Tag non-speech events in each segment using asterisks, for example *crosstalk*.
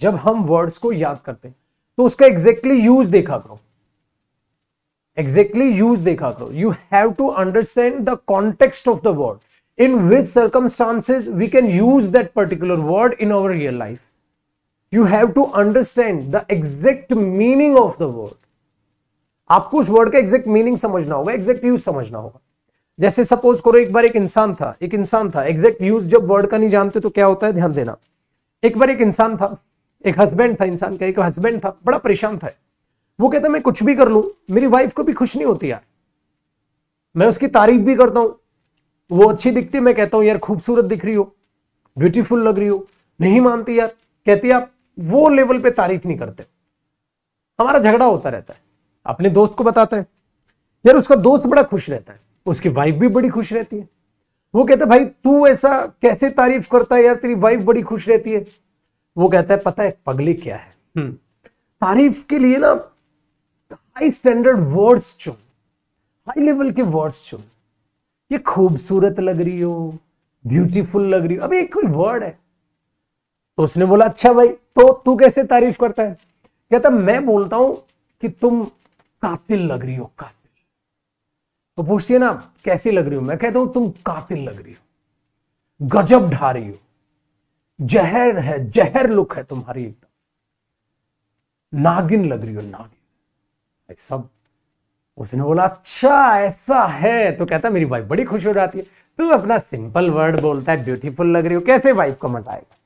जब हम वर्ड्स को याद करते हैं तो उसका एग्जैक्टली exactly यूज देखा करो एग्जैक्टली exactly यूज देखा करो you have to understand the context of the word in which circumstances we can use that particular word in our real life you have to understand the exact meaning of the word आपको उस word का exact meaning समझना होगा exact use समझना होगा जैसे suppose करो एक बार एक इंसान था एक इंसान था एग्जैक्ट यूज जब वर्ड का नहीं जानते तो क्या होता है ध्यान देना एक बार एक इंसान था एक हस्बैंड था इंसान का एक हस्बैंड था बड़ा परेशान था वो कहता मैं कुछ भी कर लू मेरी वाइफ को भी खुश नहीं होती यार मैं उसकी तारीफ भी करता हूं वो अच्छी दिखती मैं कहता हूं यार खूबसूरत दिख रही हो ब्यूटीफुल लग रही हो नहीं मानती यार कहती आप वो लेवल पे तारीफ नहीं करते हमारा झगड़ा होता रहता है अपने दोस्त को बताता है यार उसका दोस्त बड़ा खुश रहता है उसकी वाइफ भी बड़ी खुश रहती है वो कहते भाई तू ऐसा कैसे तारीफ करता है यार तेरी वाइफ बड़ी खुश रहती है वो कहता है पता है पगली क्या है हम्म। तारीफ के लिए ना हाई स्टैंडर्ड वर्ड्स चुन हाई लेवल के वर्ड्स चुन ये खूबसूरत लग रही हो ब्यूटीफुल लग रही हो अभी एक कोई वर्ड है तो उसने बोला अच्छा भाई तो तू कैसे तारीफ करता है कहता मैं बोलता हूं कि तुम कातिल लग रही हो कातिल तो पूछती है ना कैसी लग रही हो मैं कहता हूं तुम कातिल लग रही हो गजब ढा रही हो जहर है जहर लुक है तुम्हारी एकदम नागिन लग रही हो नागिन सब उसने बोला अच्छा ऐसा है तो कहता मेरी वाइफ बड़ी खुश हो जाती है तू तो अपना सिंपल वर्ड बोलता है ब्यूटीफुल लग रही हो कैसे वाइफ का मजा आएगा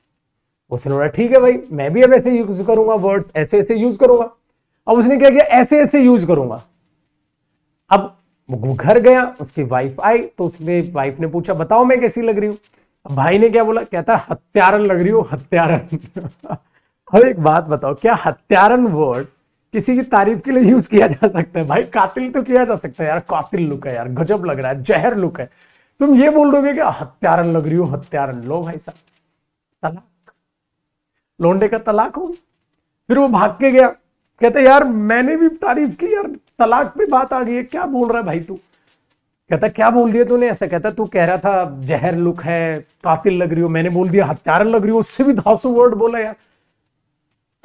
उसने बोला ठीक है भाई मैं भी अब ऐसे यूज करूंगा वर्ड ऐसे ऐसे यूज करूंगा अब उसने क्या किया ऐसे ऐसे यूज करूंगा अब घर गया उसकी वाइफ आई तो उसने वाइफ ने पूछा बताओ मैं कैसी लग रही हूं भाई ने क्या बोला कहता है हत्यारन लग रही हो हत्यारन *laughs* अब एक बात बताओ क्या हत्यारन वर्ड किसी की तारीफ के लिए यूज किया जा सकता है भाई कातिल तो किया जा सकता है यार कातिल लुक है यार गजब लग रहा है जहर लुक है तुम ये बोल दोगे क्या हत्यारन लग रही हो हत्यारन लो भाई साहब तलाक लोंडे का तलाक हो फिर वो भाग के गया कहते यार मैंने भी तारीफ की यार तलाक पे बात आ गई है क्या बोल रहा है भाई तू कहता क्या बोल दिया तूने ऐसा कहता तू कह रहा था जहर लुक है कातिल लग रही हो मैंने बोल दिया हत्यार लग रही हो उससे भी धासु वर्ड बोला यार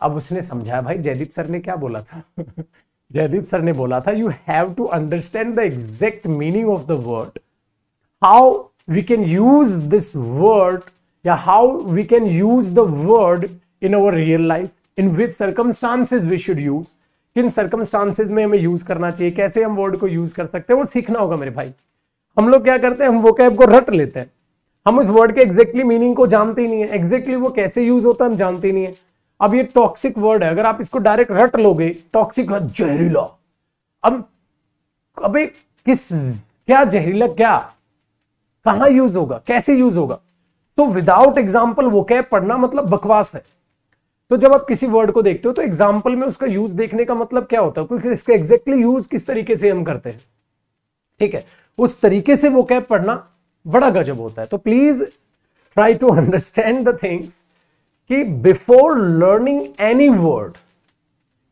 अब उसने समझाया भाई जयदीप सर ने क्या बोला था *laughs* जयदीप सर ने बोला था you have to understand the exact meaning of the word how we can use this word या how we can use the word in our real life in which circumstances we should use किन circumstances में हमें use करना चाहिए कैसे हम word को use कर सकते हैं वो सीखना होगा मेरे भाई हम लोग क्या करते हैं हम वो कैब को रट लेते हैं हम उस वर्ड के एग्जैक्टली मीनिंग को जानते ही नहीं है एग्जैक्टली वो कैसे यूज होता है हम जानते नहीं है अब ये टॉक्सिक वर्ड है अगर आप इसको डायरेक्ट रट लोगे टॉक्सिक जहरीला अब अबे किस क्या जहरीला क्या कहां यूज होगा कैसे यूज होगा तो विदाउट एग्जाम्पल वो कैब पढ़ना मतलब बकवास है तो जब आप किसी वर्ड को देखते हो तो एग्जाम्पल में उसका यूज देखने का मतलब क्या होता है क्योंकि इसका एग्जैक्टली यूज किस तरीके से हम करते हैं ठीक है उस तरीके से वो कैब पढ़ना बड़ा गजब होता है तो please try to understand the things कि बिफोर लर्निंग एनी वर्ड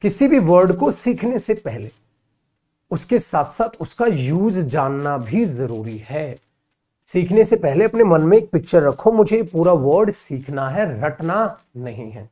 किसी भी वर्ड को सीखने से पहले उसके साथ साथ उसका यूज जानना भी जरूरी है सीखने से पहले अपने मन में एक पिक्चर रखो मुझे पूरा वर्ड सीखना है रटना नहीं है